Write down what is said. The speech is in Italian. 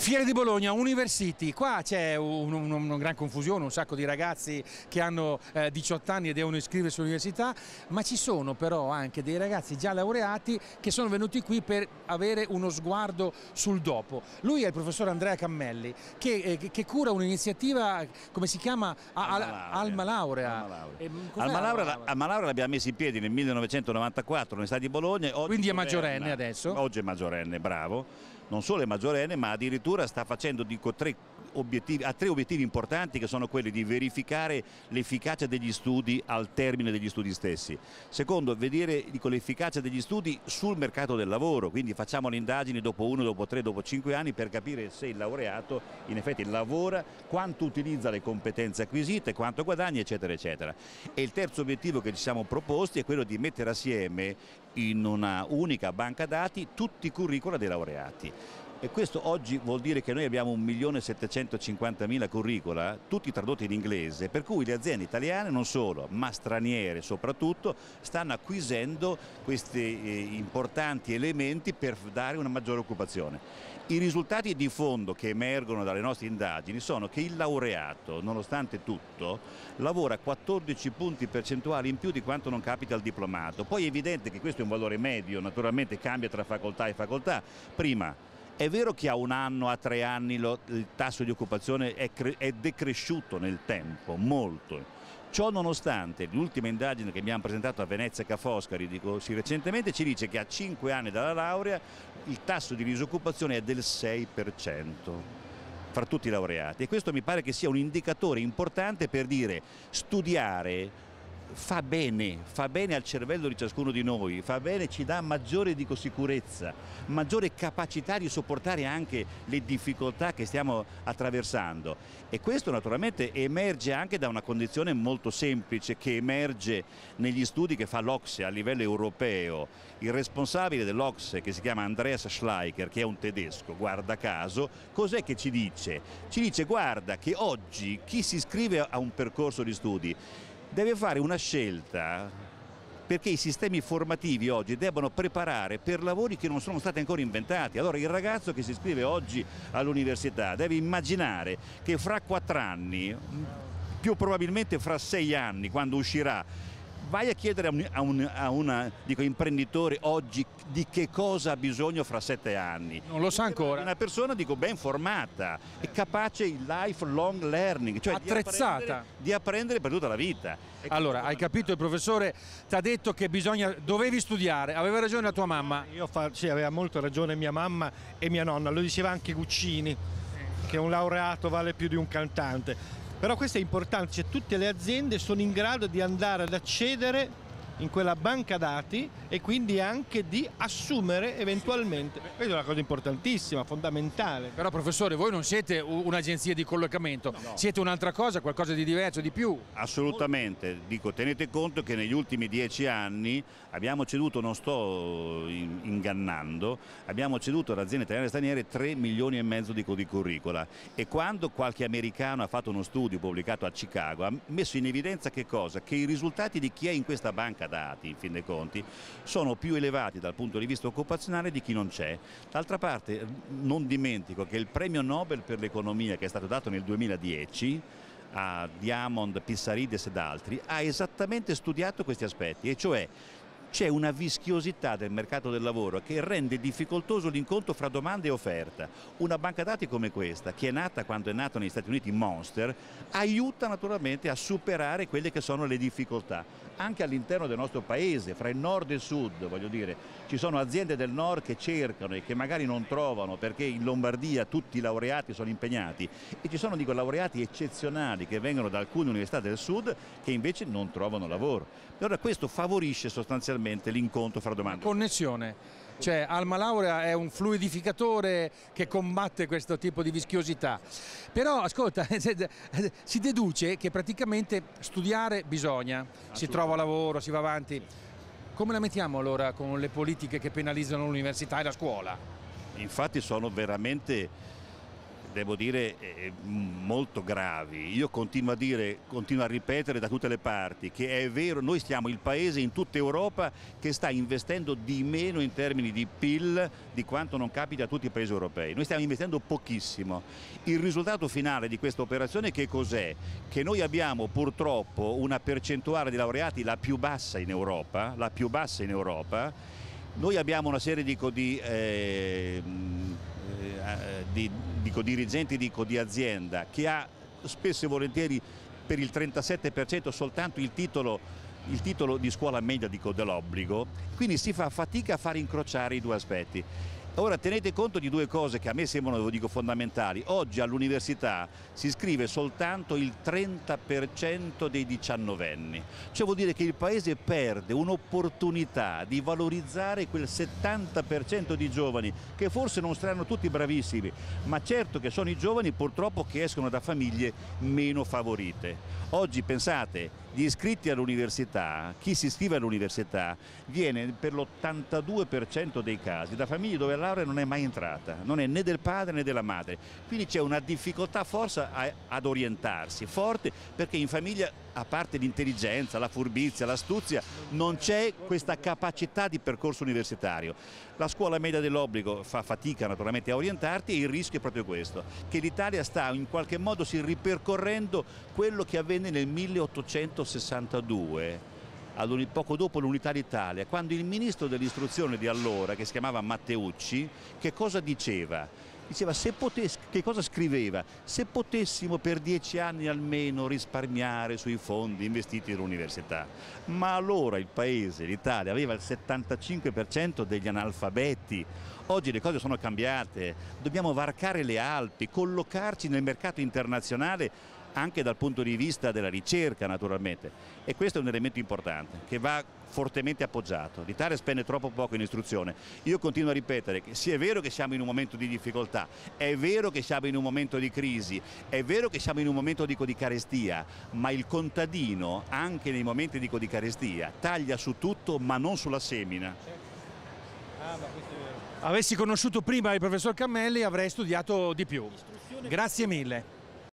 Fiere di Bologna, University, qua c'è un, un, un, una gran confusione, un sacco di ragazzi che hanno eh, 18 anni e devono iscriversi all'università, ma ci sono però anche dei ragazzi già laureati che sono venuti qui per avere uno sguardo sul dopo. Lui è il professor Andrea Cammelli che, eh, che cura un'iniziativa, come si chiama? Alma, Laurea. Alma mm, Laurea, Alma Laurea, l'abbiamo messa in piedi nel 1994 all'Università di Bologna. Quindi è maggiorenne governa. adesso? Oggi è maggiorenne, bravo non solo è maggiorenne ma addirittura sta facendo dico, tre obiettivi, ha tre obiettivi importanti che sono quelli di verificare l'efficacia degli studi al termine degli studi stessi. Secondo, vedere l'efficacia degli studi sul mercato del lavoro, quindi facciamo le indagini dopo uno, dopo tre, dopo cinque anni per capire se il laureato in effetti lavora, quanto utilizza le competenze acquisite, quanto guadagna eccetera eccetera. E il terzo obiettivo che ci siamo proposti è quello di mettere assieme in una unica banca dati tutti i curricula dei laureati e questo oggi vuol dire che noi abbiamo 1.750.000 curricula, tutti tradotti in inglese, per cui le aziende italiane non solo, ma straniere soprattutto, stanno acquisendo questi eh, importanti elementi per dare una maggiore occupazione. I risultati di fondo che emergono dalle nostre indagini sono che il laureato, nonostante tutto, lavora 14 punti percentuali in più di quanto non capita al diplomato. Poi è evidente che questo è un valore medio, naturalmente cambia tra facoltà e facoltà. Prima è vero che a un anno, a tre anni lo, il tasso di occupazione è, è decresciuto nel tempo, molto. Ciò nonostante, l'ultima indagine che abbiamo presentato a Venezia Cafoscari di così recentemente ci dice che a cinque anni dalla laurea il tasso di disoccupazione è del 6% fra tutti i laureati e questo mi pare che sia un indicatore importante per dire studiare fa bene, fa bene al cervello di ciascuno di noi, fa bene, ci dà maggiore dico, sicurezza, maggiore capacità di sopportare anche le difficoltà che stiamo attraversando e questo naturalmente emerge anche da una condizione molto semplice che emerge negli studi che fa l'Ocse a livello europeo. Il responsabile dell'Ocse che si chiama Andreas Schleicher, che è un tedesco, guarda caso, cos'è che ci dice? Ci dice guarda che oggi chi si iscrive a un percorso di studi deve fare una scelta perché i sistemi formativi oggi debbano preparare per lavori che non sono stati ancora inventati. Allora il ragazzo che si iscrive oggi all'università deve immaginare che fra quattro anni, più probabilmente fra sei anni, quando uscirà vai a chiedere a un, a un a una, dico, imprenditore oggi di che cosa ha bisogno fra sette anni. Non lo sa ancora. Una persona dico, ben formata, è eh. capace di lifelong learning, cioè attrezzata di apprendere, di apprendere per tutta la vita. È allora, hai capito, il professore ti ha detto che bisogna, dovevi studiare, aveva ragione la tua mamma. Ah, io fa, sì, aveva molto ragione mia mamma e mia nonna, lo diceva anche Guccini, eh. che un laureato vale più di un cantante però questo è importante, cioè tutte le aziende sono in grado di andare ad accedere in quella banca dati e quindi anche di assumere eventualmente. Questa è una cosa importantissima, fondamentale. Però professore, voi non siete un'agenzia di collocamento, no. siete un'altra cosa, qualcosa di diverso, di più. Assolutamente, dico tenete conto che negli ultimi dieci anni abbiamo ceduto, non sto eh, ingannando, abbiamo ceduto ad aziende italiane e straniere 3 milioni e mezzo di curricula e quando qualche americano ha fatto uno studio pubblicato a Chicago ha messo in evidenza che cosa? Che i risultati di chi è in questa banca dati in fin dei conti sono più elevati dal punto di vista occupazionale di chi non c'è. D'altra parte non dimentico che il premio Nobel per l'economia che è stato dato nel 2010 a Diamond, Pissarides ed altri ha esattamente studiato questi aspetti e cioè c'è una vischiosità del mercato del lavoro che rende difficoltoso l'incontro fra domanda e offerta. Una banca dati come questa, che è nata quando è nata negli Stati Uniti Monster, aiuta naturalmente a superare quelle che sono le difficoltà. Anche all'interno del nostro paese, fra il nord e il sud, voglio dire, ci sono aziende del nord che cercano e che magari non trovano perché in Lombardia tutti i laureati sono impegnati e ci sono dico, laureati eccezionali che vengono da alcune università del sud che invece non trovano lavoro. Allora questo favorisce sostanzialmente finalmente l'incontro fra domande. Connessione. Cioè Alma Laura è un fluidificatore che combatte questo tipo di vischiosità. Però ascolta, si deduce che praticamente studiare bisogna, si trova lavoro, si va avanti. Come la mettiamo allora con le politiche che penalizzano l'università e la scuola? Infatti sono veramente devo dire, molto gravi. Io continuo a dire, continuo a ripetere da tutte le parti che è vero, noi siamo il paese in tutta Europa che sta investendo di meno in termini di PIL di quanto non capita a tutti i paesi europei. Noi stiamo investendo pochissimo. Il risultato finale di questa operazione che cos'è? Che noi abbiamo purtroppo una percentuale di laureati la più bassa in Europa, la più bassa in Europa. Noi abbiamo una serie di, di eh, eh, eh, di, dico dirigenti, dico di azienda, che ha spesso e volentieri per il 37% soltanto il titolo, il titolo di scuola media dell'obbligo, quindi si fa fatica a far incrociare i due aspetti. Ora tenete conto di due cose che a me sembrano, dico, fondamentali. Oggi all'università si iscrive soltanto il 30% dei diciannovenni. Cioè vuol dire che il Paese perde un'opportunità di valorizzare quel 70% di giovani che forse non saranno tutti bravissimi, ma certo che sono i giovani purtroppo che escono da famiglie meno favorite. Oggi pensate, gli iscritti all'università, chi si iscrive all'università, viene per l'82% dei casi da famiglie dove la laurea non è mai entrata, non è né del padre né della madre, quindi c'è una difficoltà forse ad orientarsi, forte perché in famiglia a parte l'intelligenza, la furbizia, l'astuzia, non c'è questa capacità di percorso universitario. La scuola media dell'obbligo fa fatica naturalmente a orientarti e il rischio è proprio questo, che l'Italia sta in qualche modo si ripercorrendo quello che avvenne nel 1862 poco dopo l'Unità d'Italia, quando il ministro dell'istruzione di allora, che si chiamava Matteucci, che cosa diceva? Diceva, potessi, che cosa scriveva? Se potessimo per dieci anni almeno risparmiare sui fondi investiti nell'università. Ma allora il paese, l'Italia, aveva il 75% degli analfabeti. Oggi le cose sono cambiate, dobbiamo varcare le Alpi, collocarci nel mercato internazionale anche dal punto di vista della ricerca naturalmente e questo è un elemento importante che va fortemente appoggiato. L'Italia spende troppo poco in istruzione. Io continuo a ripetere che sì è vero che siamo in un momento di difficoltà, è vero che siamo in un momento di crisi, è vero che siamo in un momento dico, di carestia, ma il contadino anche nei momenti dico, di carestia taglia su tutto ma non sulla semina. Avessi conosciuto prima il professor Cammelli avrei studiato di più. Grazie mille.